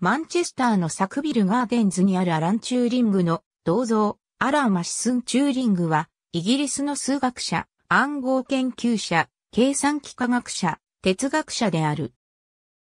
マンチェスターのサクビルガーデンズにあるアラン・チューリングの銅像、アラン・マシスン・チューリングは、イギリスの数学者、暗号研究者、計算機科学者、哲学者である。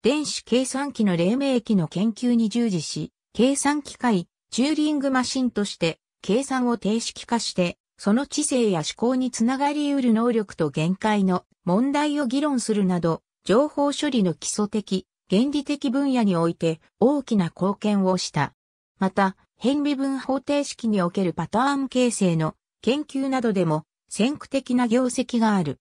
電子計算機の黎明期の研究に従事し、計算機械、チューリングマシンとして、計算を定式化して、その知性や思考につながり得る能力と限界の問題を議論するなど、情報処理の基礎的、原理的分野において大きな貢献をした。また、変微分方程式におけるパターン形成の研究などでも先駆的な業績がある。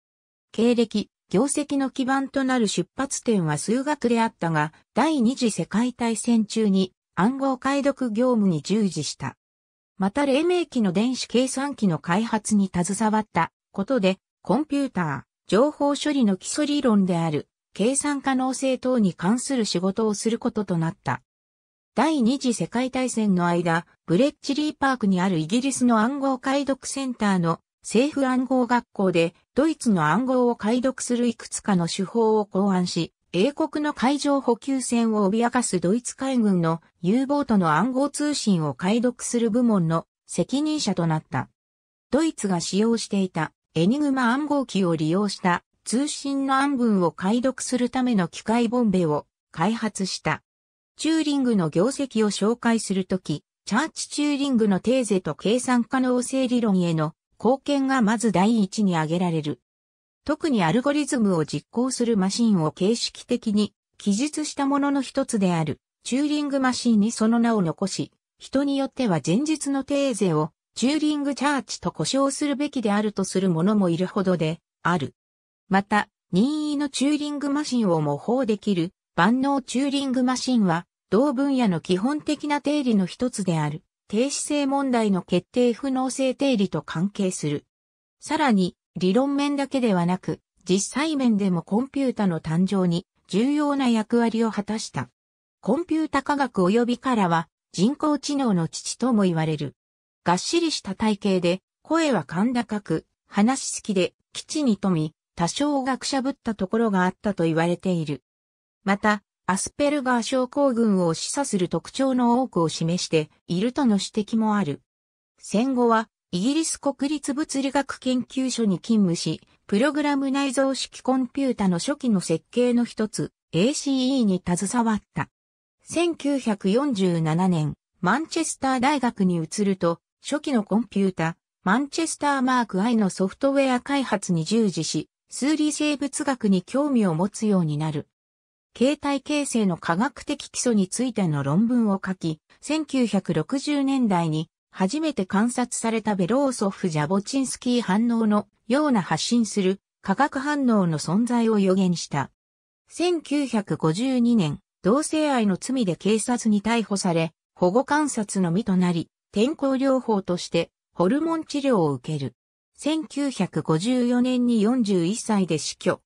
経歴、業績の基盤となる出発点は数学であったが、第二次世界大戦中に暗号解読業務に従事した。また黎明期の電子計算機の開発に携わったことで、コンピューター、情報処理の基礎理論である計算可能性等に関する仕事をすることとなった。第二次世界大戦の間、ブレッチリーパークにあるイギリスの暗号解読センターの政府暗号学校でドイツの暗号を解読するいくつかの手法を考案し、英国の海上補給船を脅かすドイツ海軍の U ボートの暗号通信を解読する部門の責任者となった。ドイツが使用していたエニグマ暗号機を利用した通信の暗文を解読するための機械ボンベを開発した。チューリングの業績を紹介するとき、チャーチ・チューリングのテーゼと計算可能性理論への貢献がまず第一に挙げられる。特にアルゴリズムを実行するマシンを形式的に記述したものの一つであるチューリングマシンにその名を残し、人によっては前述のテーゼをチューリングチャーチと呼称するべきであるとする者もいるほどである。また、任意のチューリングマシンを模倣できる万能チューリングマシンは、同分野の基本的な定理の一つである、停止性問題の決定不能性定理と関係する。さらに、理論面だけではなく、実際面でもコンピュータの誕生に重要な役割を果たした。コンピュータ科学及びからは人工知能の父とも言われる。がっしりした体型で、声は甲高く、話し好きで、基地に富み、多少学者ぶったところがあったと言われている。また、アスペルガー症候群を示唆する特徴の多くを示しているとの指摘もある。戦後は、イギリス国立物理学研究所に勤務し、プログラム内蔵式コンピュータの初期の設計の一つ、ACE に携わった。1947年、マンチェスター大学に移ると、初期のコンピュータ、マンチェスターマーク I のソフトウェア開発に従事し、数理生物学に興味を持つようになる。形態形成の科学的基礎についての論文を書き、1960年代に初めて観察されたベローソフ・ジャボチンスキー反応のような発信する化学反応の存在を予言した。1952年、同性愛の罪で警察に逮捕され、保護観察の身となり、転校療法としてホルモン治療を受ける。1954年に41歳で死去。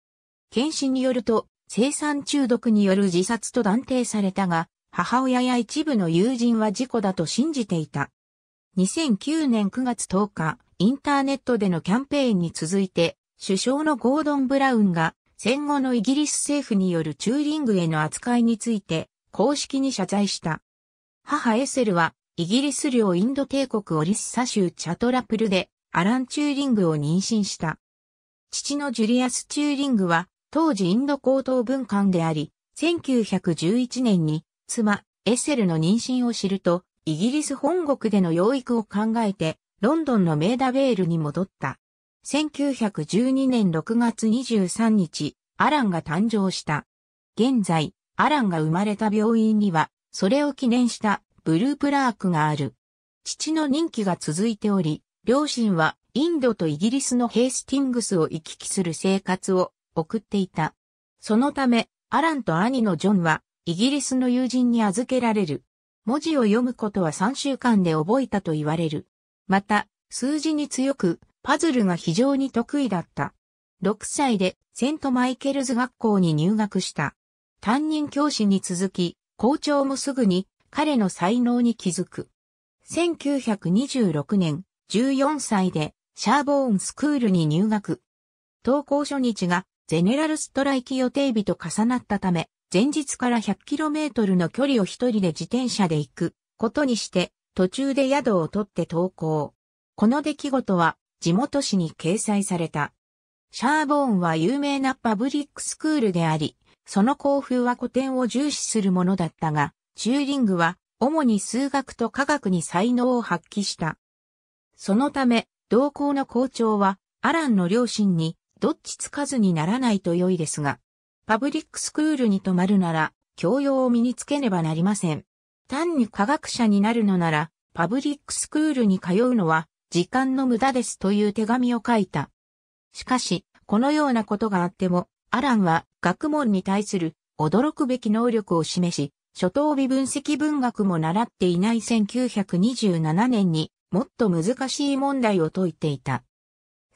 検診によると、生産中毒による自殺と断定されたが、母親や一部の友人は事故だと信じていた。2009年9月10日、インターネットでのキャンペーンに続いて、首相のゴードン・ブラウンが、戦後のイギリス政府によるチューリングへの扱いについて、公式に謝罪した。母エセルは、イギリス領インド帝国オリッサ州チャトラプルで、アラン・チューリングを妊娠した。父のジュリアス・チューリングは、当時インド高等文官であり、1911年に妻、エセルの妊娠を知ると、イギリス本国での養育を考えて、ロンドンのメーダベールに戻った。1912年6月23日、アランが誕生した。現在、アランが生まれた病院には、それを記念したブループラークがある。父の任期が続いており、両親はインドとイギリスのヘイスティングスを行き来する生活を送っていた。そのため、アランと兄のジョンは、イギリスの友人に預けられる。文字を読むことは3週間で覚えたと言われる。また、数字に強く、パズルが非常に得意だった。6歳でセントマイケルズ学校に入学した。担任教師に続き、校長もすぐに彼の才能に気づく。1926年、14歳でシャーボーンスクールに入学。登校初日がゼネラルストライキ予定日と重なったため、前日から 100km の距離を一人で自転車で行くことにして、途中で宿を取って登校。この出来事は地元紙に掲載された。シャーボーンは有名なパブリックスクールであり、その校風は古典を重視するものだったが、チューリングは主に数学と科学に才能を発揮した。そのため、同校の校長は、アランの両親に、どっちつかずにならないと良いですが、パブリックスクールに泊まるなら、教養を身につけねばなりません。単に科学者になるのなら、パブリックスクールに通うのは、時間の無駄ですという手紙を書いた。しかし、このようなことがあっても、アランは学問に対する驚くべき能力を示し、初等微分析文学も習っていない1927年にもっと難しい問題を解いていた。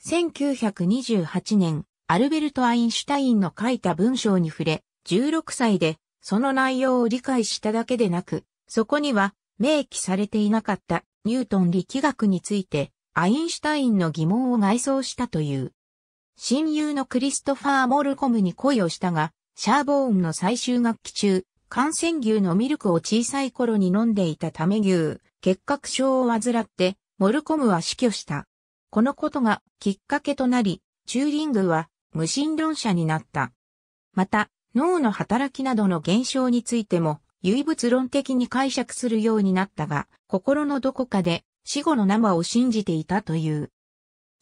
1928年、アルベルト・アインシュタインの書いた文章に触れ、16歳で、その内容を理解しただけでなく、そこには、明記されていなかったニュートン力学について、アインシュタインの疑問を外装したという。親友のクリストファー・モルコムに恋をしたが、シャーボーンの最終学期中、感染牛のミルクを小さい頃に飲んでいたため牛、結核症を患って、モルコムは死去した。このことがきっかけとなり、チューリングは無神論者になった。また、脳の働きなどの現象についても、唯物論的に解釈するようになったが、心のどこかで死後の生を信じていたという。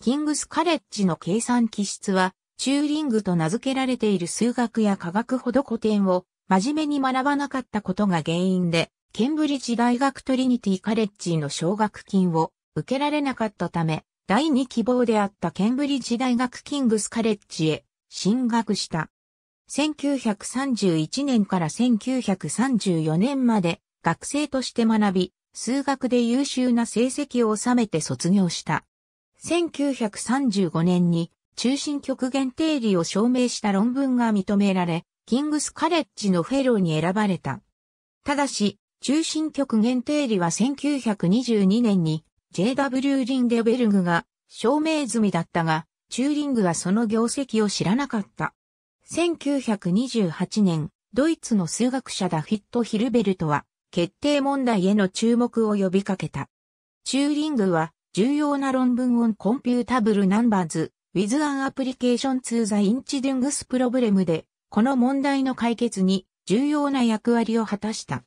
キングスカレッジの計算気質は、チューリングと名付けられている数学や科学ほど古典を真面目に学ばなかったことが原因で、ケンブリッジ大学トリニティカレッジの奨学金を受けられなかったため、第二希望であったケンブリッジ大学キングスカレッジへ進学した。1931年から1934年まで学生として学び、数学で優秀な成績を収めて卒業した。1935年に中心極限定理を証明した論文が認められ、キングスカレッジのフェローに選ばれた。ただし、中心局限定理は1922年に JW リンデベルグが証明済みだったが、チューリングはその業績を知らなかった。1928年、ドイツの数学者ダフィット・ヒルベルトは、決定問題への注目を呼びかけた。チューリングは、重要な論文をコンピュータブルナンバーズ、ウィズアンアプリケーションツーザインチデングス・プロ i d ムで、この問題の解決に重要な役割を果たした。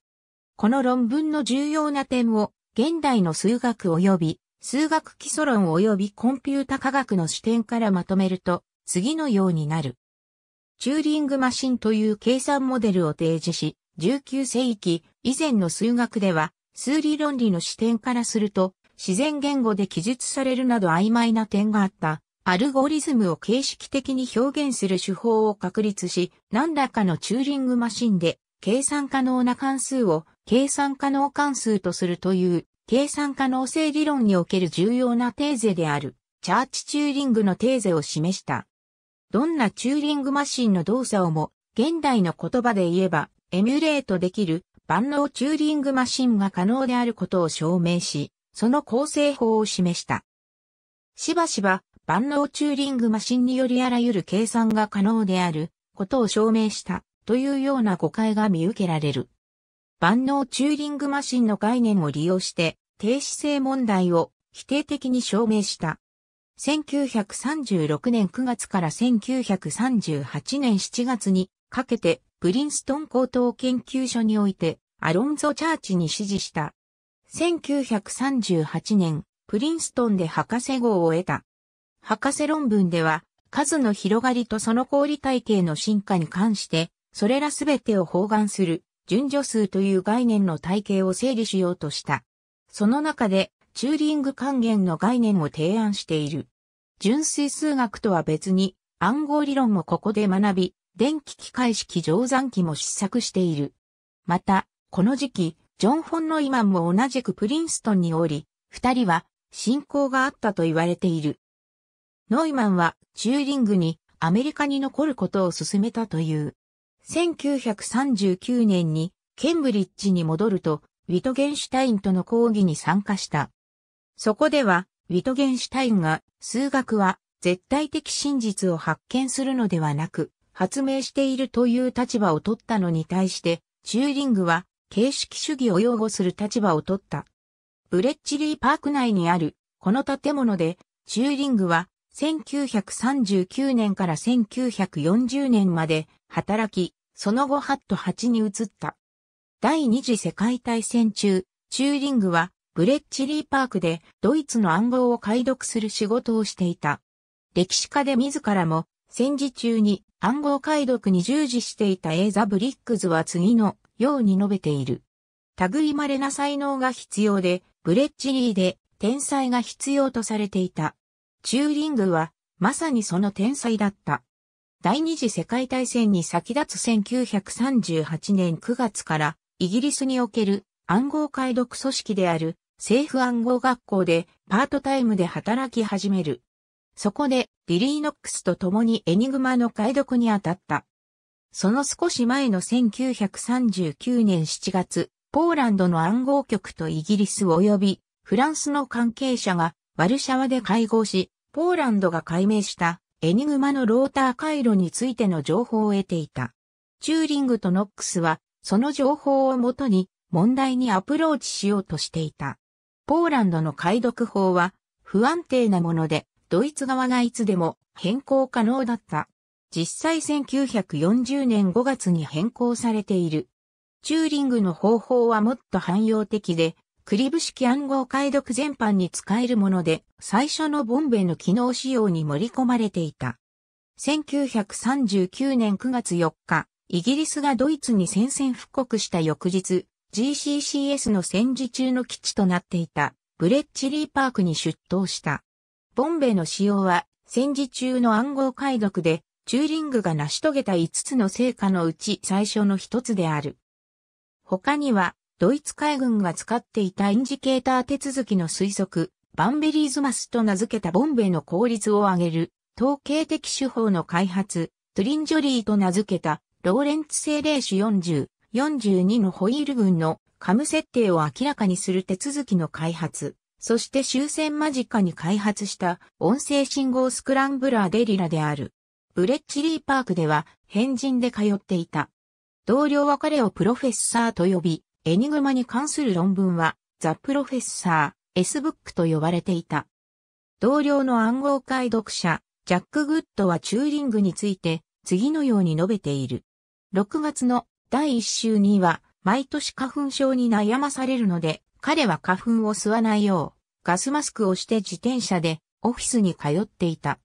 この論文の重要な点を、現代の数学及び、数学基礎論及びコンピュータ科学の視点からまとめると、次のようになる。チューリングマシンという計算モデルを提示し、19世紀以前の数学では、数理論理の視点からすると、自然言語で記述されるなど曖昧な点があった、アルゴリズムを形式的に表現する手法を確立し、何らかのチューリングマシンで計算可能な関数を計算可能関数とするという計算可能性理論における重要なテーゼであるチャーチ・チューリングのテーゼを示した。どんなチューリングマシンの動作をも現代の言葉で言えばエミュレートできる万能チューリングマシンが可能であることを証明し、その構成法を示した。しばしば万能チューリングマシンによりあらゆる計算が可能であることを証明したというような誤解が見受けられる。万能チューリングマシンの概念を利用して停止性問題を否定的に証明した。1936年9月から1938年7月にかけてプリンストン高等研究所においてアロンゾ・チャーチに指示した。1938年、プリンストンで博士号を得た。博士論文では、数の広がりとその氷体系の進化に関して、それらすべてを包含する順序数という概念の体系を整理しようとした。その中で、チューリング還元の概念を提案している。純粋数学とは別に、暗号理論もここで学び、電気機械式乗算機も試作している。また、この時期、ジョン・フォン・ノイマンも同じくプリンストンにおり、二人は信仰があったと言われている。ノイマンはチューリングにアメリカに残ることを勧めたという。1939年にケンブリッジに戻ると、ウィトゲンシュタインとの講義に参加した。そこでは、ウィトゲンシュタインが、数学は絶対的真実を発見するのではなく、発明しているという立場を取ったのに対して、チューリングは形式主義を擁護する立場を取った。ブレッチリーパーク内にある、この建物で、チューリングは1939年から1940年まで働き、その後ハット8に移った。第二次世界大戦中、チューリングはブレッチリーパークでドイツの暗号を解読する仕事をしていた。歴史家で自らも戦時中に暗号解読に従事していたエーザ・ブリックズは次のように述べている。類まれな才能が必要で、ブレッチリーで天才が必要とされていた。チューリングはまさにその天才だった。第二次世界大戦に先立つ1938年9月からイギリスにおける暗号解読組織である政府暗号学校でパートタイムで働き始める。そこでビリー・ノックスと共にエニグマの解読に当たった。その少し前の1939年7月、ポーランドの暗号局とイギリス及びフランスの関係者がワルシャワで会合し、ポーランドが解明したエニグマのローター回路についての情報を得ていた。チューリングとノックスは、その情報をもとに問題にアプローチしようとしていた。ポーランドの解読法は不安定なもので、ドイツ側がいつでも変更可能だった。実際1940年5月に変更されている。チューリングの方法はもっと汎用的で、クリブ式暗号解読全般に使えるもので、最初のボンベの機能仕様に盛り込まれていた。1939年9月4日、イギリスがドイツに宣戦布告した翌日、GCCS の戦時中の基地となっていた、ブレッチリーパークに出頭した。ボンベの仕様は、戦時中の暗号解読で、チューリングが成し遂げた5つの成果のうち最初の一つである。他には、ドイツ海軍が使っていたインジケーター手続きの推測、バンベリーズマスと名付けたボンベの効率を上げる、統計的手法の開発、トリンジョリーと名付けた、ローレンツ政令種40、42のホイール群のカム設定を明らかにする手続きの開発、そして終戦間近に開発した音声信号スクランブラーデリラである。ブレッチリーパークでは変人で通っていた。同僚は彼をプロフェッサーと呼び、エニグマに関する論文は、ザ・プロフェッサー、S ブックと呼ばれていた。同僚の暗号解読者、ジャック・グッドはチューリングについて、次のように述べている。6月の第1週には、毎年花粉症に悩まされるので、彼は花粉を吸わないよう、ガスマスクをして自転車でオフィスに通っていた。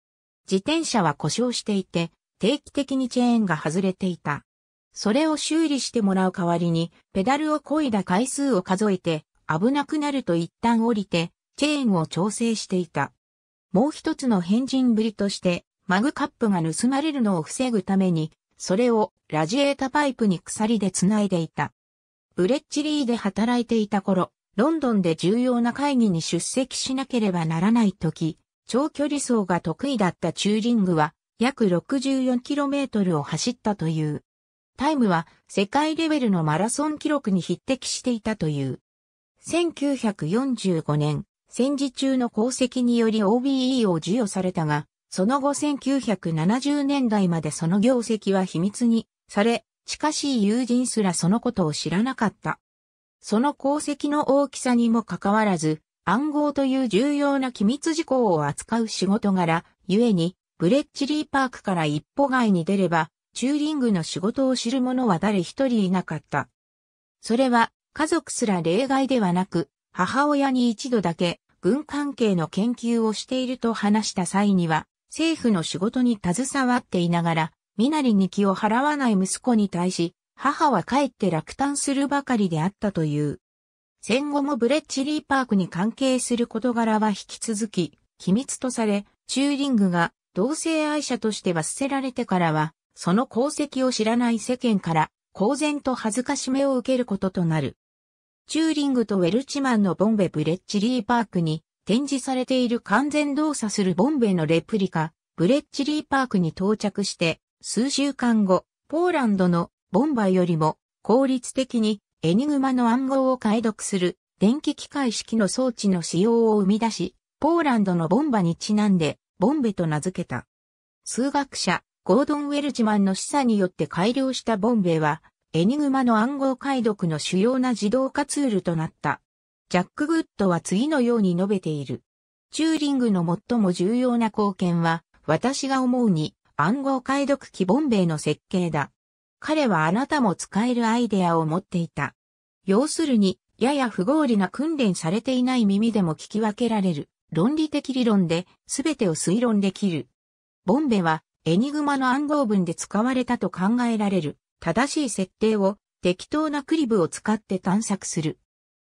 自転車は故障していて、定期的にチェーンが外れていた。それを修理してもらう代わりに、ペダルを漕いだ回数を数えて、危なくなると一旦降りて、チェーンを調整していた。もう一つの変人ぶりとして、マグカップが盗まれるのを防ぐために、それをラジエータパイプに鎖で繋いでいた。ブレッチリーで働いていた頃、ロンドンで重要な会議に出席しなければならない時、長距離走が得意だったチューリングは、約 64km を走ったという。タイムは世界レベルのマラソン記録に匹敵していたという。1945年、戦時中の功績により OBE を授与されたが、その後1970年代までその業績は秘密にされ、近しい友人すらそのことを知らなかった。その功績の大きさにもかかわらず、暗号という重要な機密事項を扱う仕事柄、ゆえに、ブレッチリーパークから一歩外に出れば、チューリングの仕事を知る者は誰一人いなかった。それは、家族すら例外ではなく、母親に一度だけ軍関係の研究をしていると話した際には、政府の仕事に携わっていながら、身なりに気を払わない息子に対し、母は帰って落胆するばかりであったという。戦後もブレッチリーパークに関係する事柄は引き続き、秘密とされ、チューリングが同性愛者として罰せられてからは、その功績を知らない世間から、公然と恥ずかしめを受けることとなる。チューリングとウェルチマンのボンベブレッジリーパークに展示されている完全動作するボンベのレプリカ、ブレッジリーパークに到着して、数週間後、ポーランドのボンバよりも効率的にエニグマの暗号を解読する電気機械式の装置の使用を生み出し、ポーランドのボンバにちなんでボンベと名付けた。数学者、ゴードン・ウェルジマンの示唆によって改良したボンベは、エニグマの暗号解読の主要な自動化ツールとなった。ジャック・グッドは次のように述べている。チューリングの最も重要な貢献は、私が思うに暗号解読機ボンベイの設計だ。彼はあなたも使えるアイデアを持っていた。要するに、やや不合理な訓練されていない耳でも聞き分けられる論理的理論ですべてを推論できる。ボンベはエニグマの暗号文で使われたと考えられる正しい設定を適当なクリブを使って探索する。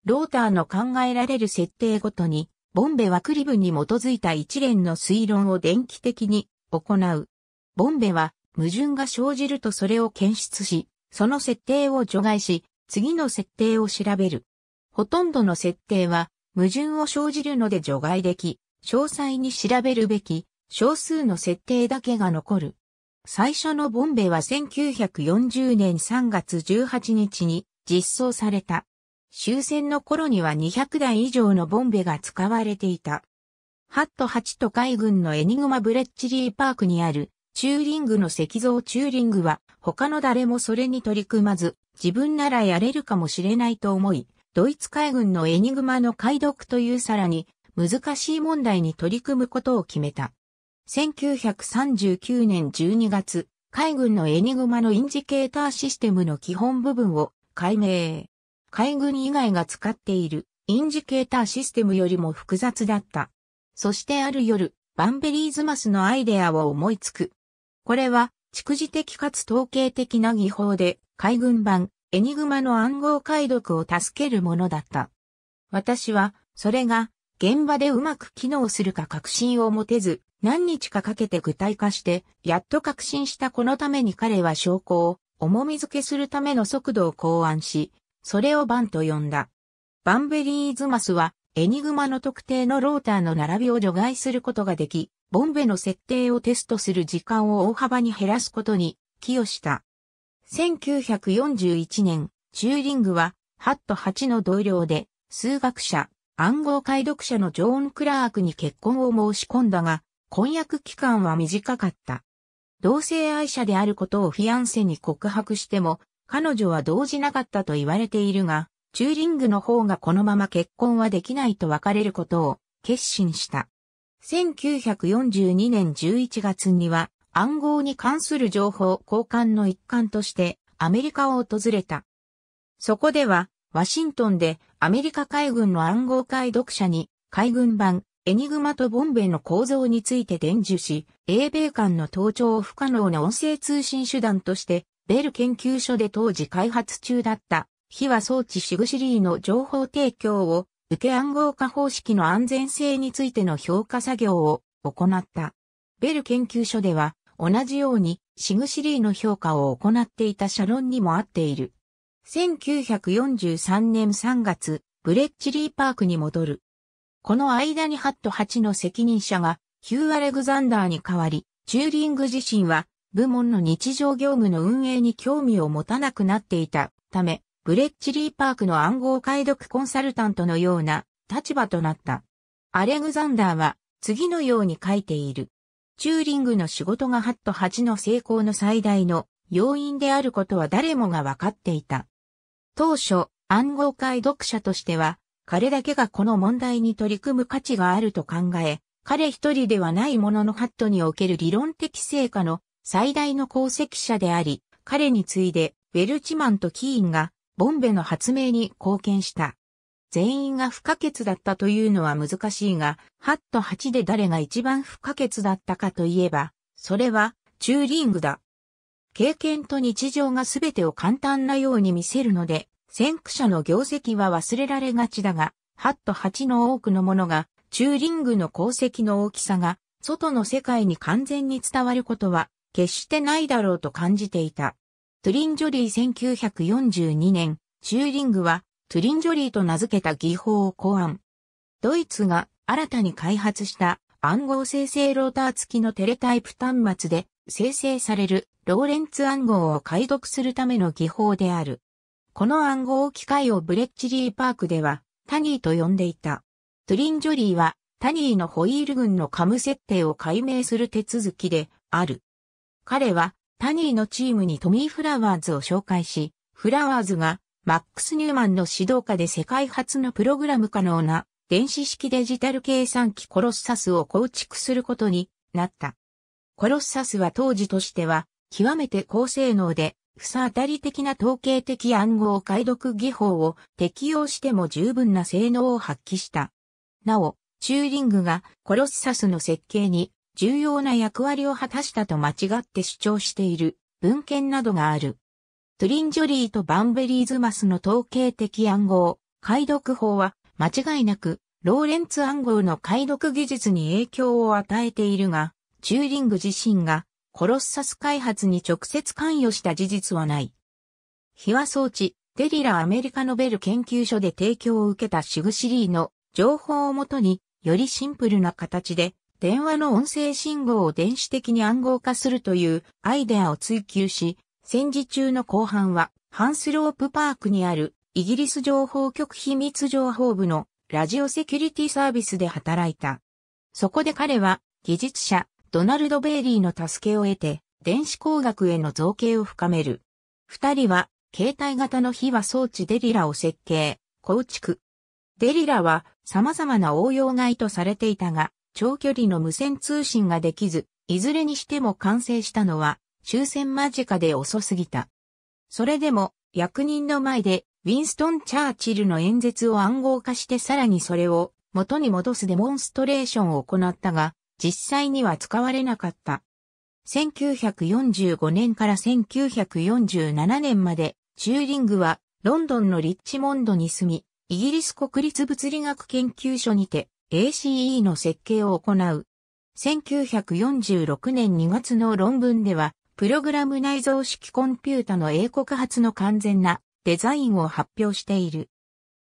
ローターの考えられる設定ごとに、ボンベはクリブに基づいた一連の推論を電気的に行う。ボンベは矛盾が生じるとそれを検出し、その設定を除外し、次の設定を調べる。ほとんどの設定は矛盾を生じるので除外でき、詳細に調べるべき少数の設定だけが残る。最初のボンベは1940年3月18日に実装された。終戦の頃には200台以上のボンベが使われていた。ハット8と海軍のエニグマブレッチリーパークにあるチューリングの石像チューリングは他の誰もそれに取り組まず自分ならやれるかもしれないと思い、ドイツ海軍のエニグマの解読というさらに難しい問題に取り組むことを決めた。1939年12月、海軍のエニグマのインジケーターシステムの基本部分を解明。海軍以外が使っているインジケーターシステムよりも複雑だった。そしてある夜、バンベリーズマスのアイデアを思いつく。これは、蓄次的かつ統計的な技法で、海軍版、エニグマの暗号解読を助けるものだった。私は、それが、現場でうまく機能するか確信を持てず、何日かかけて具体化して、やっと確信したこのために彼は証拠を重み付けするための速度を考案し、それをバンと呼んだ。バンベリーズマスは、エニグマの特定のローターの並びを除外することができ、ボンベの設定をテストする時間を大幅に減らすことに寄与した。1941年、チューリングは、ハット8の同僚で、数学者、暗号解読者のジョーン・クラークに結婚を申し込んだが、婚約期間は短かった。同性愛者であることをフィアンセに告白しても、彼女は動じなかったと言われているが、チューリングの方がこのまま結婚はできないと別れることを決心した。1942年11月には暗号に関する情報交換の一環としてアメリカを訪れた。そこではワシントンでアメリカ海軍の暗号解読者に海軍版エニグマとボンベの構造について伝授し、英米間の盗聴を不可能な音声通信手段として、ベル研究所で当時開発中だった、非は装置シグシリーの情報提供を、受け暗号化方式の安全性についての評価作業を行った。ベル研究所では、同じように、シグシリーの評価を行っていた社論にも合っている。1943年3月、ブレッチリーパークに戻る。この間にハット8の責任者がヒュー・アレグザンダーに代わり、チューリング自身は部門の日常業務の運営に興味を持たなくなっていたため、ブレッチリーパークの暗号解読コンサルタントのような立場となった。アレグザンダーは次のように書いている。チューリングの仕事がハット8の成功の最大の要因であることは誰もが分かっていた。当初、暗号解読者としては、彼だけがこの問題に取り組む価値があると考え、彼一人ではないもののハットにおける理論的成果の最大の功績者であり、彼に次いでウェルチマンとキーンがボンベの発明に貢献した。全員が不可欠だったというのは難しいが、ハット8で誰が一番不可欠だったかといえば、それはチューリングだ。経験と日常が全てを簡単なように見せるので、先駆者の業績は忘れられがちだが、8と8の多くのものが、チューリングの功績の大きさが、外の世界に完全に伝わることは、決してないだろうと感じていた。トゥリンジョリー1942年、チューリングは、トゥリンジョリーと名付けた技法を考案。ドイツが新たに開発した暗号生成ローター付きのテレタイプ端末で生成されるローレンツ暗号を解読するための技法である。この暗号機械をブレッチリーパークではタニーと呼んでいた。トゥリンジョリーはタニーのホイール群のカム設定を解明する手続きである。彼はタニーのチームにトミー・フラワーズを紹介し、フラワーズがマックス・ニューマンの指導下で世界初のプログラム可能な電子式デジタル計算機コロッサスを構築することになった。コロッサスは当時としては極めて高性能で不さ当たり的な統計的暗号解読技法を適用しても十分な性能を発揮した。なお、チューリングがコロッサスの設計に重要な役割を果たしたと間違って主張している文献などがある。トリンジョリーとバンベリーズマスの統計的暗号解読法は間違いなくローレンツ暗号の解読技術に影響を与えているが、チューリング自身がコロッサス開発に直接関与した事実はない。秘話装置、デリラアメリカノベル研究所で提供を受けたシグシリーの情報をもとに、よりシンプルな形で、電話の音声信号を電子的に暗号化するというアイデアを追求し、戦時中の後半は、ハンスロープパークにあるイギリス情報局秘密情報部のラジオセキュリティサービスで働いた。そこで彼は技術者、ドナルド・ベイリーの助けを得て、電子工学への造形を深める。二人は、携帯型の秘話装置デリラを設計、構築。デリラは様々な応用外とされていたが、長距離の無線通信ができず、いずれにしても完成したのは終戦間近で遅すぎた。それでも役人の前でウィンストン・チャーチルの演説を暗号化してさらにそれを元に戻すデモンストレーションを行ったが、実際には使われなかった。1945年から1947年まで、チューリングはロンドンのリッチモンドに住み、イギリス国立物理学研究所にて ACE の設計を行う。1946年2月の論文では、プログラム内蔵式コンピュータの英国発の完全なデザインを発表している。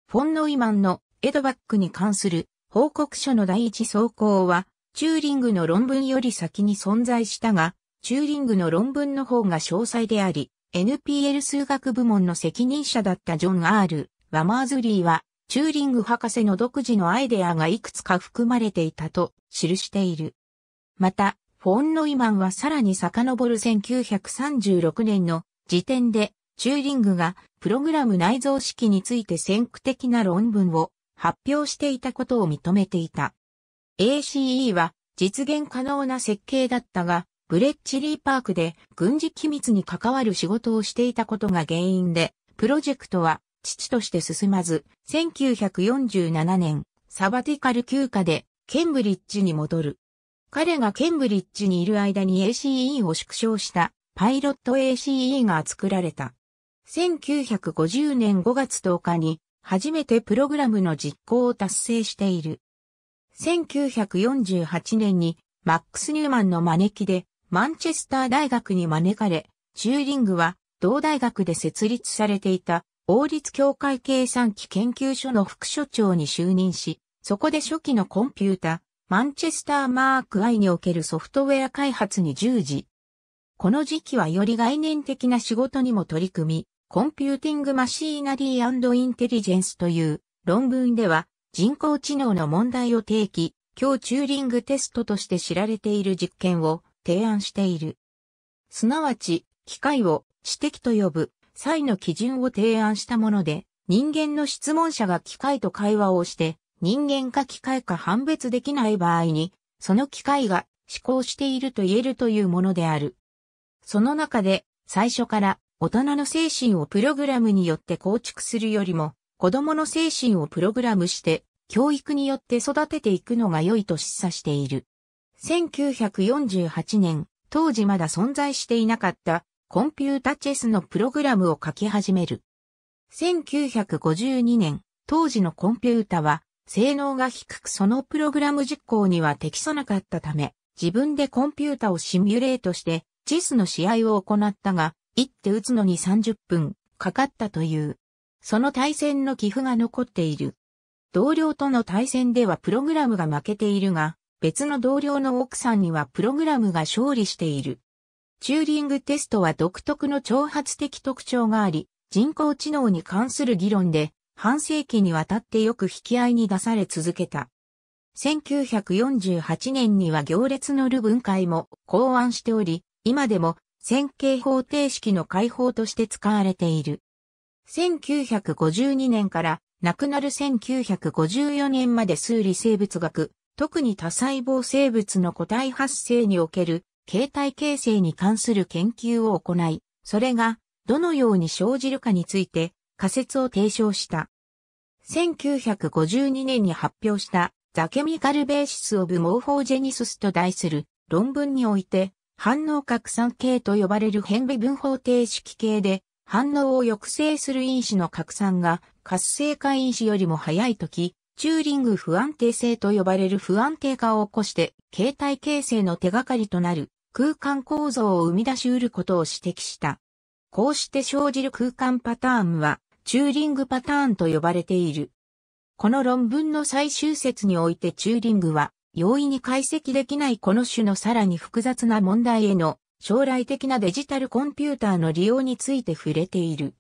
フォン・ノイマンのエドバックに関する報告書の第一走行は、チューリングの論文より先に存在したが、チューリングの論文の方が詳細であり、NPL 数学部門の責任者だったジョン・ R・ ワマーズリーは、チューリング博士の独自のアイデアがいくつか含まれていたと記している。また、フォン・ノイマンはさらに遡る1936年の時点で、チューリングがプログラム内蔵式について先駆的な論文を発表していたことを認めていた。ACE は実現可能な設計だったが、ブレッチリーパークで軍事機密に関わる仕事をしていたことが原因で、プロジェクトは父として進まず、1947年、サバティカル休暇でケンブリッジに戻る。彼がケンブリッジにいる間に ACE を縮小したパイロット ACE が作られた。1950年5月10日に初めてプログラムの実行を達成している。1948年にマックス・ニューマンの招きでマンチェスター大学に招かれ、チューリングは同大学で設立されていた王立協会計算機研究所の副所長に就任し、そこで初期のコンピュータ、マンチェスターマークイにおけるソフトウェア開発に従事。この時期はより概念的な仕事にも取り組み、コンピューティングマシーナリーインテリジェンスという論文では人工知能の問題を提起、今日チューリングテストとして知られている実験を提案している。すなわち、機械を知的と呼ぶ際の基準を提案したもので、人間の質問者が機械と会話をして、人間か機械か判別できない場合に、その機械が思考していると言えるというものである。その中で、最初から大人の精神をプログラムによって構築するよりも、子供の精神をプログラムして、教育によって育てていくのが良いと示唆している。1948年、当時まだ存在していなかったコンピュータチェスのプログラムを書き始める。1952年、当時のコンピュータは性能が低くそのプログラム実行には適さなかったため、自分でコンピュータをシミュレートしてチェスの試合を行ったが、一手打つのに30分かかったという。その対戦の寄付が残っている。同僚との対戦ではプログラムが負けているが、別の同僚の奥さんにはプログラムが勝利している。チューリングテストは独特の挑発的特徴があり、人工知能に関する議論で、半世紀にわたってよく引き合いに出され続けた。1948年には行列のる分解も考案しており、今でも線形方程式の解法として使われている。1952年から亡くなる1954年まで数理生物学、特に多細胞生物の個体発生における形態形成に関する研究を行い、それがどのように生じるかについて仮説を提唱した。1952年に発表したザケミカルベーシスオブモーフォージェニススと題する論文において、反応拡散系と呼ばれる変微分方程式系で反応を抑制する因子の拡散が活性化因子よりも早いとき、チューリング不安定性と呼ばれる不安定化を起こして形態形成の手がかりとなる空間構造を生み出し得ることを指摘した。こうして生じる空間パターンはチューリングパターンと呼ばれている。この論文の最終節においてチューリングは容易に解析できないこの種のさらに複雑な問題への将来的なデジタルコンピューターの利用について触れている。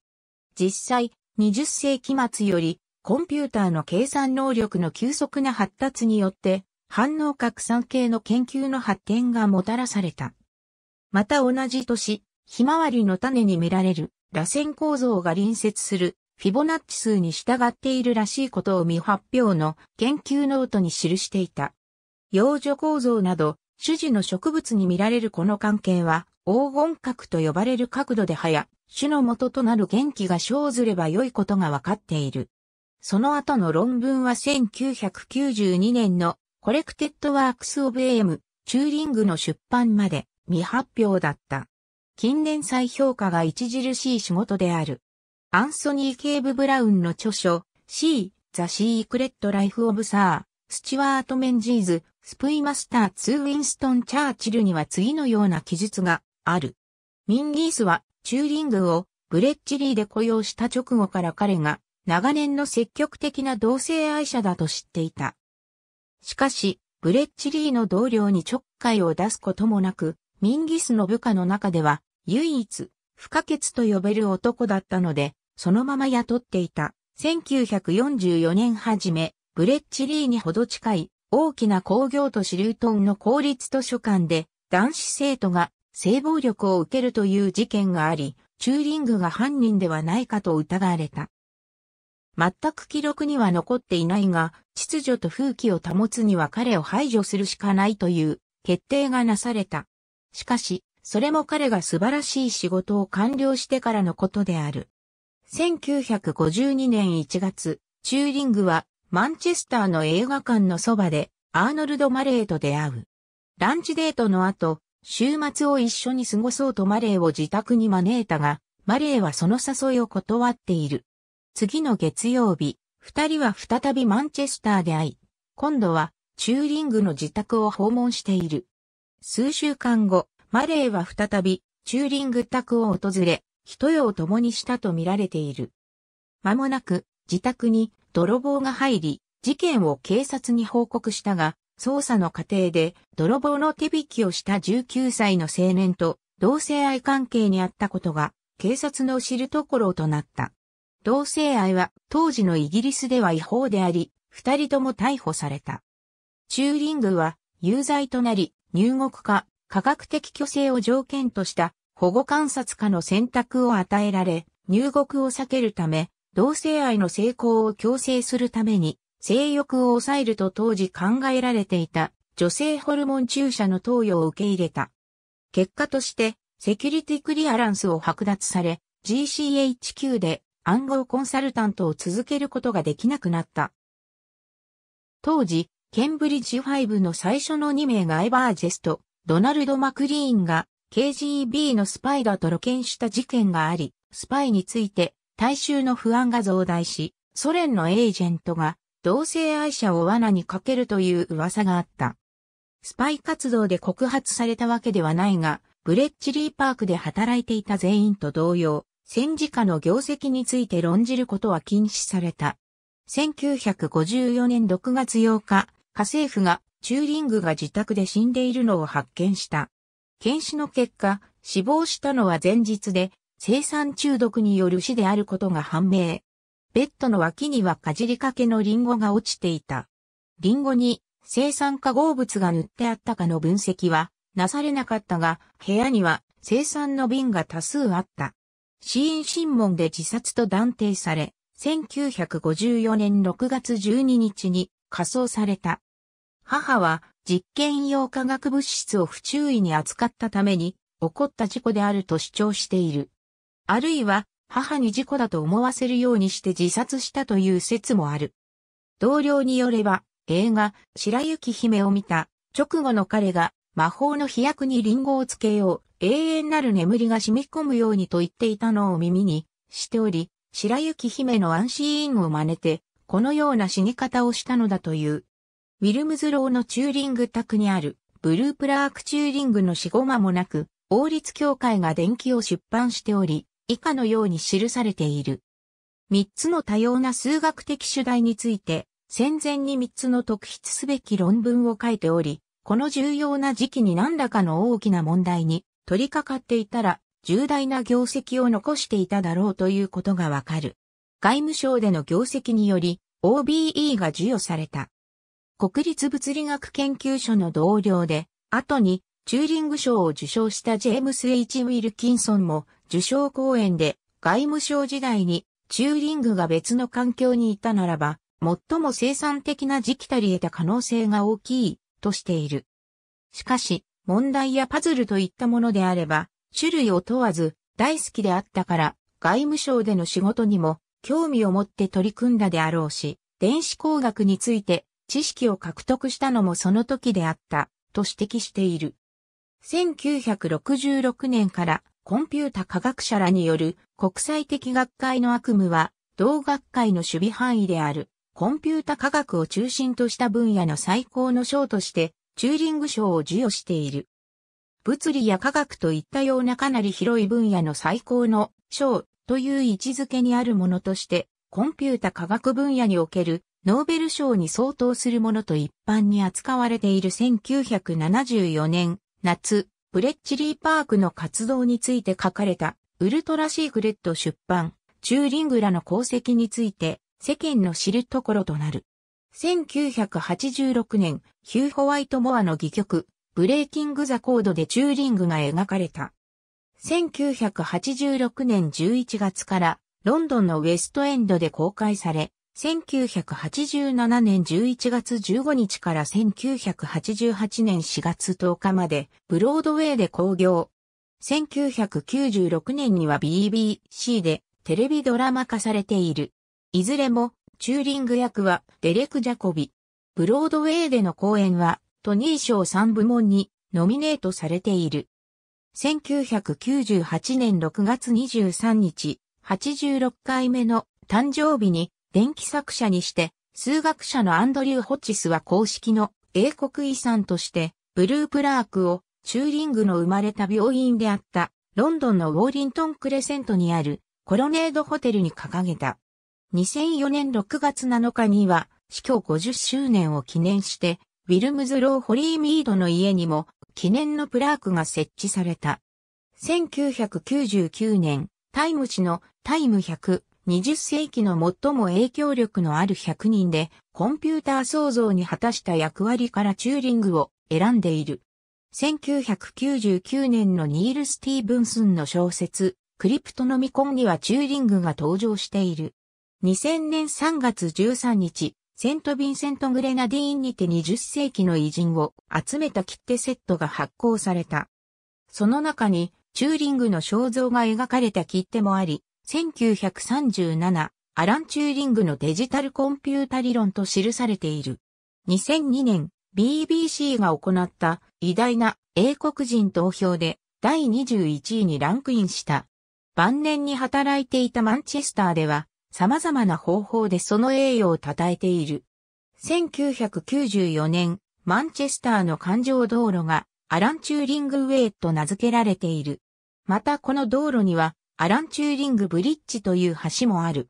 実際、20世紀末より、コンピューターの計算能力の急速な発達によって、反応拡散系の研究の発展がもたらされた。また同じ年、ひまわりの種に見られる、螺旋構造が隣接する、フィボナッチ数に従っているらしいことを未発表の研究ノートに記していた。幼女構造など、種子の植物に見られるこの関係は、黄金核と呼ばれる角度で早、や、種の元となる元気が生ずれば良いことが分かっている。その後の論文は1992年のコレクテッドワークスオブエム、チューリングの出版まで未発表だった。近年再評価が著しい仕事である。アンソニー・ケーブ・ブラウンの著書 C The Secret Life of Sir Stuart Menzies スプイマスター2ウィンストン・チャーチルには次のような記述がある。ミンギースはチューリングをブレッチリーで雇用した直後から彼が長年の積極的な同性愛者だと知っていた。しかし、ブレッチリーの同僚にちょっかいを出すこともなく、ミンギスの部下の中では唯一不可欠と呼べる男だったので、そのまま雇っていた。1944年はじめ、ブレッチリーにほど近い大きな工業都市ルートンの公立図書館で男子生徒が性暴力を受けるという事件があり、チューリングが犯人ではないかと疑われた。全く記録には残っていないが、秩序と風紀を保つには彼を排除するしかないという決定がなされた。しかし、それも彼が素晴らしい仕事を完了してからのことである。1952年1月、チューリングはマンチェスターの映画館のそばで、アーノルド・マレーと出会う。ランチデートの後、週末を一緒に過ごそうとマレーを自宅に招いたが、マレーはその誘いを断っている。次の月曜日、二人は再びマンチェスターで会い、今度はチューリングの自宅を訪問している。数週間後、マレーは再びチューリング宅を訪れ、一夜を共にしたと見られている。間もなく、自宅に泥棒が入り、事件を警察に報告したが、捜査の過程で泥棒の手引きをした19歳の青年と同性愛関係にあったことが警察の知るところとなった。同性愛は当時のイギリスでは違法であり、二人とも逮捕された。チューリングは有罪となり、入国か科学的虚勢を条件とした保護観察下の選択を与えられ、入国を避けるため、同性愛の成功を強制するために、性欲を抑えると当時考えられていた女性ホルモン注射の投与を受け入れた。結果として、セキュリティクリアランスを剥奪され、GCHQ で暗号コンサルタントを続けることができなくなった。当時、ケンブリッジ5の最初の2名がエバージェスト、ドナルド・マクリーンが KGB のスパイだと露見した事件があり、スパイについて大衆の不安が増大し、ソ連のエージェントが同性愛者を罠にかけるという噂があった。スパイ活動で告発されたわけではないが、ブレッチリーパークで働いていた全員と同様、戦時下の業績について論じることは禁止された。1954年6月8日、家政婦がチューリングが自宅で死んでいるのを発見した。検視の結果、死亡したのは前日で、生産中毒による死であることが判明。ベッドの脇にはかじりかけのリンゴが落ちていた。リンゴに生産化合物が塗ってあったかの分析はなされなかったが、部屋には生産の瓶が多数あった。死因審問で自殺と断定され、1954年6月12日に火葬された。母は実験用化学物質を不注意に扱ったために起こった事故であると主張している。あるいは母に事故だと思わせるようにして自殺したという説もある。同僚によれば、映画、白雪姫を見た直後の彼が魔法の飛躍にリンゴをつけよう、永遠なる眠りが染み込むようにと言っていたのを耳にしており、白雪姫のアンシーンを真似て、このような死に方をしたのだという。ウィルムズローのチューリング宅にある、ブループラークチューリングの死後間もなく、王立協会が電気を出版しており、以下のように記されている。三つの多様な数学的主題について、戦前に三つの特筆すべき論文を書いており、この重要な時期に何らかの大きな問題に取り掛かっていたら、重大な業績を残していただろうということがわかる。外務省での業績により、OBE が授与された。国立物理学研究所の同僚で、後にチューリング賞を受賞したジェームス・ H・ ウィルキンソンも受賞公演で外務省時代にチューリングが別の環境にいたならば、最も生産的な時期たり得た可能性が大きいとしている。しかし、問題やパズルといったものであれば、種類を問わず大好きであったから、外務省での仕事にも興味を持って取り組んだであろうし、電子工学について知識を獲得したのもその時であったと指摘している。1966年からコンピュータ科学者らによる国際的学会の悪夢は、同学会の守備範囲である、コンピュータ科学を中心とした分野の最高の賞として、チューリング賞を授与している。物理や科学といったようなかなり広い分野の最高の賞という位置づけにあるものとして、コンピュータ科学分野におけるノーベル賞に相当するものと一般に扱われている1974年夏、ブレッチリーパークの活動について書かれた、ウルトラシークレット出版、チューリングらの功績について、世間の知るところとなる。1986年、ヒュー・ホワイト・モアの戯曲、ブレイキング・ザ・コードでチューリングが描かれた。1986年11月からロンドンのウェストエンドで公開され、1987年11月15日から1988年4月10日までブロードウェイで興行。1996年には BBC でテレビドラマ化されている。いずれもチューリング役はデレク・ジャコビ。ブロードウェイでの公演はトニー賞3部門にノミネートされている。1998年6月23日、86回目の誕生日に電気作者にして、数学者のアンドリュー・ホッチスは公式の英国遺産として、ブループラークをチューリングの生まれた病院であったロンドンのウォーリントンクレセントにあるコロネードホテルに掲げた。2004年6月7日には死去50周年を記念して、ウィルムズ・ロー・ホリー・ミードの家にも記念のプラークが設置された。1999年、タイム誌のタイム100 20世紀の最も影響力のある100人で、コンピューター創造に果たした役割からチューリングを選んでいる。1999年のニール・スティーブンスンの小説、クリプトノミコンにはチューリングが登場している。2000年3月13日、セント・ヴィンセント・グレナディーンにて20世紀の偉人を集めた切手セットが発行された。その中に、チューリングの肖像が描かれた切手もあり、1937、アラン・チューリングのデジタルコンピュータ理論と記されている。2002年、BBC が行った偉大な英国人投票で第21位にランクインした。晩年に働いていたマンチェスターでは様々な方法でその栄誉を称えている。1994年、マンチェスターの環状道路がアラン・チューリングウェイと名付けられている。またこの道路にはアラン・チューリング・ブリッジという橋もある。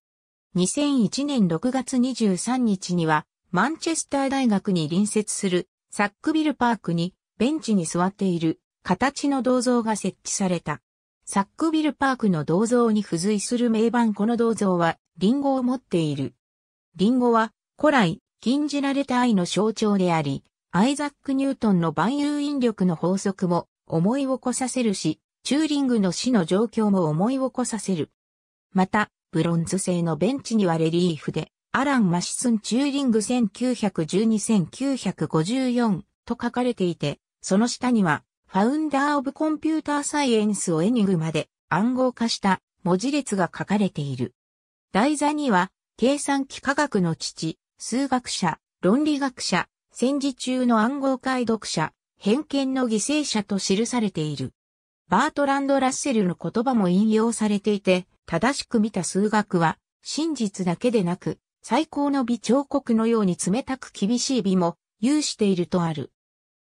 2001年6月23日には、マンチェスター大学に隣接するサックビルパークにベンチに座っている形の銅像が設置された。サックビルパークの銅像に付随する名盤この銅像はリンゴを持っている。リンゴは古来禁じられた愛の象徴であり、アイザック・ニュートンの万有引力の法則も思い起こさせるし、チューリングの死の状況も思い起こさせる。また、ブロンズ製のベンチにはレリーフで、アラン・マシスン・チューリング1912-1954と書かれていて、その下には、ファウンダー・オブ・コンピューター・サイエンスをエニグまで暗号化した文字列が書かれている。台座には、計算機科学の父、数学者、論理学者、戦時中の暗号解読者、偏見の犠牲者と記されている。バートランド・ラッセルの言葉も引用されていて、正しく見た数学は、真実だけでなく、最高の美彫刻のように冷たく厳しい美も有しているとある。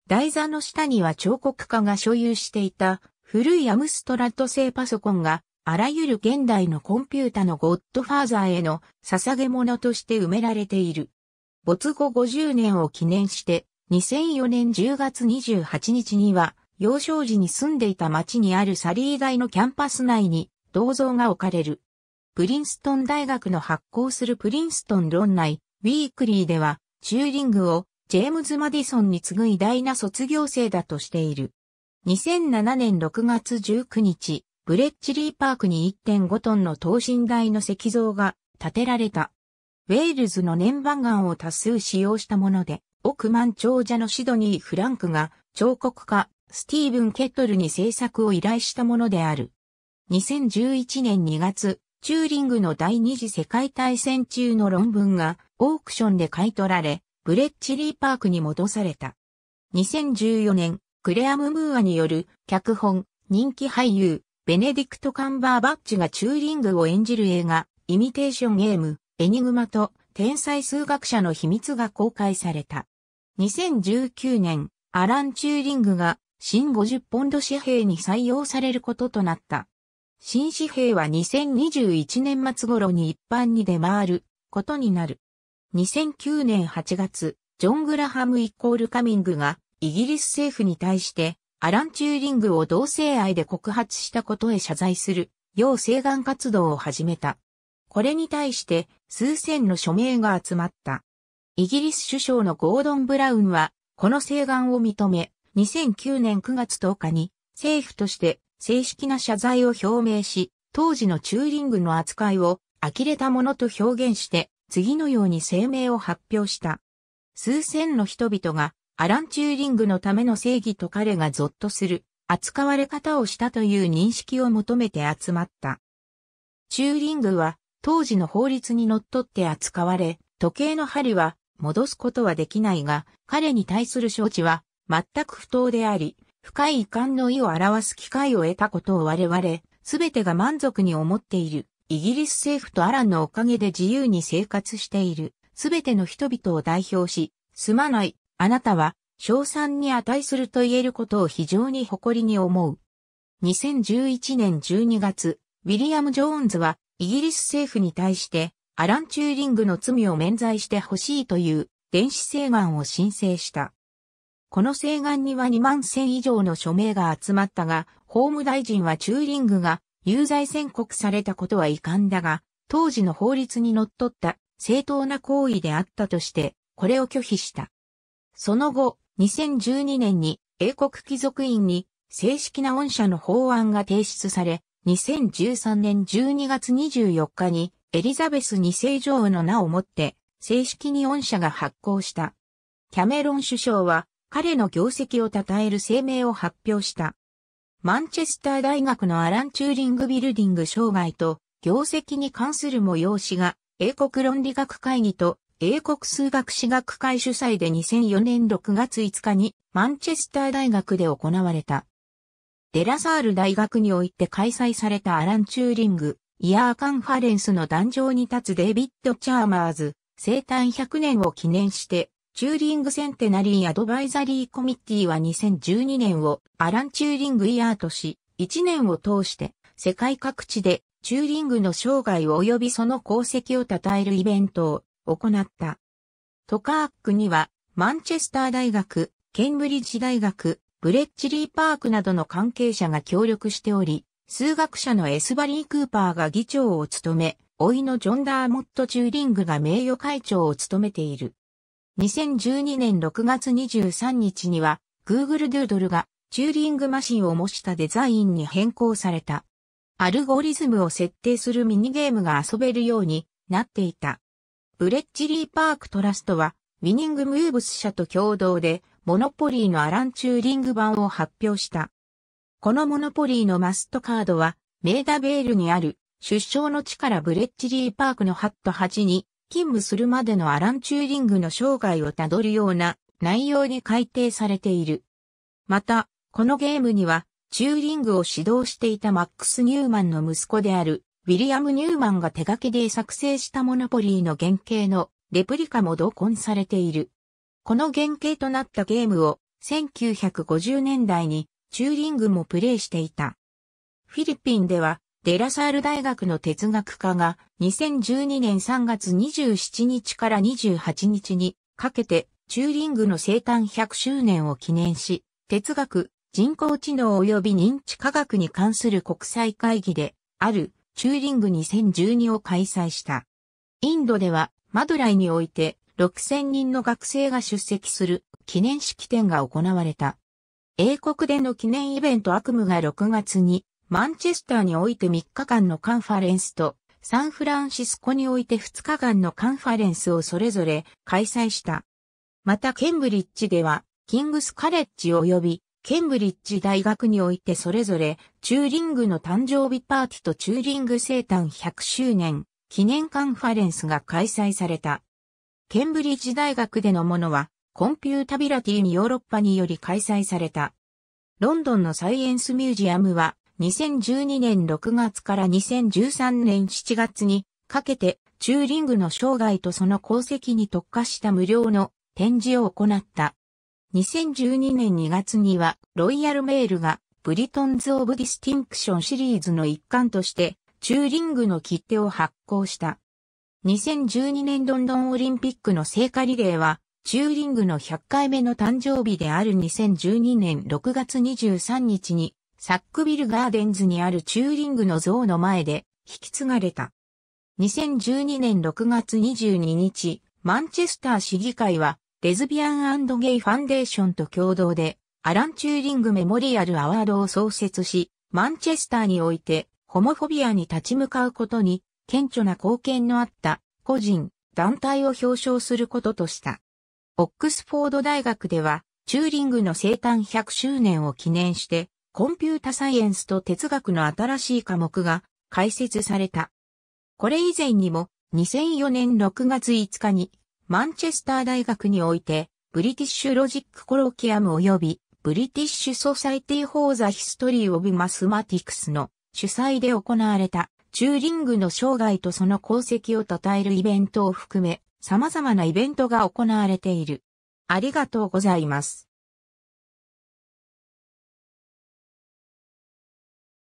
台座の下には彫刻家が所有していた古いアムストラッド製パソコンがあらゆる現代のコンピュータのゴッドファーザーへの捧げ物として埋められている。没後50年を記念して2004年10月28日には幼少時に住んでいた町にあるサリー大のキャンパス内に銅像が置かれる。プリンストン大学の発行するプリンストン論内、ウィークリーでは、チューリングをジェームズ・マディソンに次ぐ偉大な卒業生だとしている。2007年6月19日、ブレッチリーパークに1.5トンの等身大の石像が建てられた。ウェールズの年番岩を多数使用したもので、億万長者のシドニー・フランクが彫刻家、スティーブン・ケットルに制作を依頼したものである。2011年2月、チューリングの第二次世界大戦中の論文がオークションで買い取られ、ブレッチリーパークに戻された。2014年、クレアム・ムーアによる脚本、人気俳優、ベネディクト・カンバーバッチがチューリングを演じる映画、イミテーション・ゲーム、エニグマと天才数学者の秘密が公開された。2019年、アラン・チューリングが新50ポンド紙幣に採用されることとなった。新紙幣は2021年末頃に一般に出回ることになる。2009年8月、ジョン・グラハムイコールカミングがイギリス政府に対してアラン・チューリングを同性愛で告発したことへ謝罪する、要請願活動を始めた。これに対して数千の署名が集まった。イギリス首相のゴードン・ブラウンは、この請願を認め、2009年9月10日に政府として正式な謝罪を表明し、当時のチューリングの扱いを呆れたものと表現して、次のように声明を発表した。数千の人々がアラン・チューリングのための正義と彼がゾッとする扱われ方をしたという認識を求めて集まった。チューリングは当時の法律に則って扱われ、時計の針は戻すことはできないが、彼に対する承知は全く不当であり、深い遺憾の意を表す機会を得たことを我々、すべてが満足に思っている。イギリス政府とアランのおかげで自由に生活している。すべての人々を代表し、すまない、あなたは、賞賛に値すると言えることを非常に誇りに思う。2011年12月、ウィリアム・ジョーンズは、イギリス政府に対して、アラン・チューリングの罪を免罪してほしいという、電子請願を申請した。この請願には2万1000以上の署名が集まったが、法務大臣はチューリングが有罪宣告されたことは遺憾だが、当時の法律に則っった正当な行為であったとして、これを拒否した。その後、2012年に英国貴族院に正式な恩赦の法案が提出され、2013年12月24日にエリザベス2世女王の名をもって正式に恩赦が発行した。キャメロン首相は彼の業績を称える声明を発表した。マンチェスター大学のアラン・チューリング・ビルディング障害と業績に関する催しが英国論理学会議と英国数学史学会主催で2004年6月5日にマンチェスター大学で行われた。デラサール大学において開催されたアラン・チューリングイヤーカンファレンスの壇上に立つデイビッド・チャーマーズ生誕100年を記念してチューリングセンテナリーアドバイザリーコミッティは2012年をアラン・チューリングイヤーとし、1年を通して世界各地でチューリングの生涯及びその功績を称えるイベントを行った。トカークにはマンチェスター大学、ケンブリッジ大学、ブレッチリーパークなどの関係者が協力しており、数学者のエスバリー・クーパーが議長を務め、老いのジョン・ダーモット・チューリングが名誉会長を務めている。2012年6月23日には Google Doodle がチューリングマシンを模したデザインに変更された。アルゴリズムを設定するミニゲームが遊べるようになっていた。ブレッジリーパークトラストは、ウィニングムーブス社と共同で、モノポリーのアラン・チューリング版を発表した。このモノポリーのマストカードは、メーダベールにある、出生の地からブレッジリーパークのハット8に、勤務するまでのアラン・チューリングの生涯をたどるような内容に改定されている。また、このゲームには、チューリングを指導していたマックス・ニューマンの息子である、ウィリアム・ニューマンが手掛けで作成したモノポリーの原型のレプリカも同梱されている。この原型となったゲームを1950年代にチューリングもプレイしていた。フィリピンではデラサール大学の哲学科が2012年3月27日から28日にかけてチューリングの生誕100周年を記念し、哲学、人工知能及び認知科学に関する国際会議であるチューリング2012を開催した。インドではマドライにおいて6000人の学生が出席する記念式典が行われた。英国での記念イベント悪夢が6月にマンチェスターにおいて3日間のカンファレンスと、サンフランシスコにおいて2日間のカンファレンスをそれぞれ開催した。またケンブリッジでは、キングスカレッジ及びケンブリッジ大学においてそれぞれ、チューリングの誕生日パーティーとチューリング生誕100周年記念カンファレンスが開催された。ケンブリッジ大学でのものは、コンピュータビラティにヨーロッパにより開催された。ロンドンのサイエンスミュージアムは、2012年6月から2013年7月にかけてチューリングの生涯とその功績に特化した無料の展示を行った。2012年2月にはロイヤルメールがブリトンズ・オブ・ディスティンクションシリーズの一環としてチューリングの切手を発行した。2012年ロンドンオリンピックの聖火リレーはチューリングの100回目の誕生日である2012年6月23日にサックビルガーデンズにあるチューリングの像の前で引き継がれた。2012年6月22日、マンチェスター市議会は、レズビアンゲイファンデーションと共同で、アラン・チューリングメモリアル・アワードを創設し、マンチェスターにおいて、ホモフォビアに立ち向かうことに、顕著な貢献のあった、個人、団体を表彰することとした。オックスフォード大学では、チューリングの生誕100周年を記念して、コンピュータサイエンスと哲学の新しい科目が開設された。これ以前にも2004年6月5日にマンチェスター大学においてブリティッシュロジックコロキアム及びブリティッシュソサイティ・フォー・ザ・ヒストリー・オブ・マスマティクスの主催で行われたチューリングの生涯とその功績を称えるイベントを含め様々なイベントが行われている。ありがとうございます。